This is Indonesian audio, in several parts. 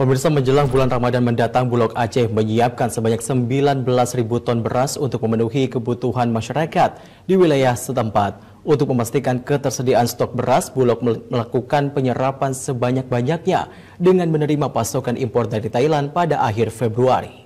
Pemirsa menjelang bulan Ramadan mendatang, Bulog Aceh menyiapkan sebanyak 19.000 ton beras untuk memenuhi kebutuhan masyarakat di wilayah setempat. Untuk memastikan ketersediaan stok beras, Bulog melakukan penyerapan sebanyak-banyaknya dengan menerima pasokan impor dari Thailand pada akhir Februari.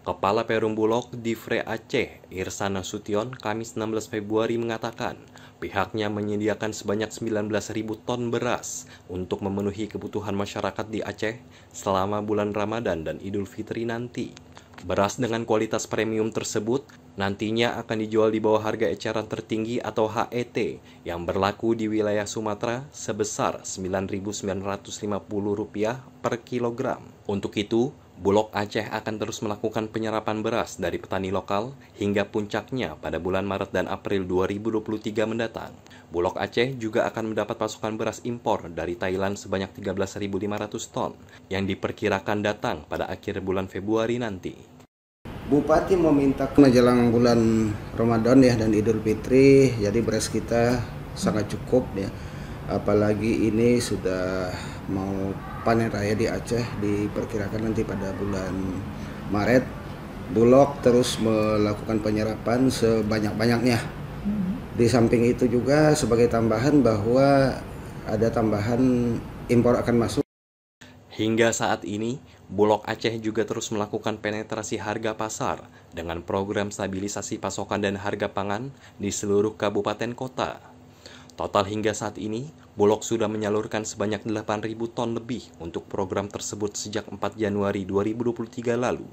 Kepala Perumbulok di Fre Aceh, Irsana Sution, Kamis 16 Februari mengatakan, pihaknya menyediakan sebanyak 19.000 ton beras untuk memenuhi kebutuhan masyarakat di Aceh selama bulan Ramadan dan Idul Fitri nanti. Beras dengan kualitas premium tersebut nantinya akan dijual di bawah harga eceran tertinggi atau HET yang berlaku di wilayah Sumatera sebesar Rp9.950 per kilogram. Untuk itu, Bulog Aceh akan terus melakukan penyerapan beras dari petani lokal hingga puncaknya pada bulan Maret dan April 2023 mendatang. Bulog Aceh juga akan mendapat pasokan beras impor dari Thailand sebanyak 13.500 ton yang diperkirakan datang pada akhir bulan Februari nanti. Bupati meminta menjelang bulan Ramadan ya dan Idul Fitri, jadi beras kita sangat cukup ya apalagi ini sudah mau panen raya di Aceh diperkirakan nanti pada bulan Maret Bulog terus melakukan penyerapan sebanyak-banyaknya hmm. di samping itu juga sebagai tambahan bahwa ada tambahan impor akan masuk Hingga saat ini, Bulog Aceh juga terus melakukan penetrasi harga pasar dengan program stabilisasi pasokan dan harga pangan di seluruh kabupaten kota. Total hingga saat ini, Bulog sudah menyalurkan sebanyak 8.000 ton lebih untuk program tersebut sejak 4 Januari 2023 lalu.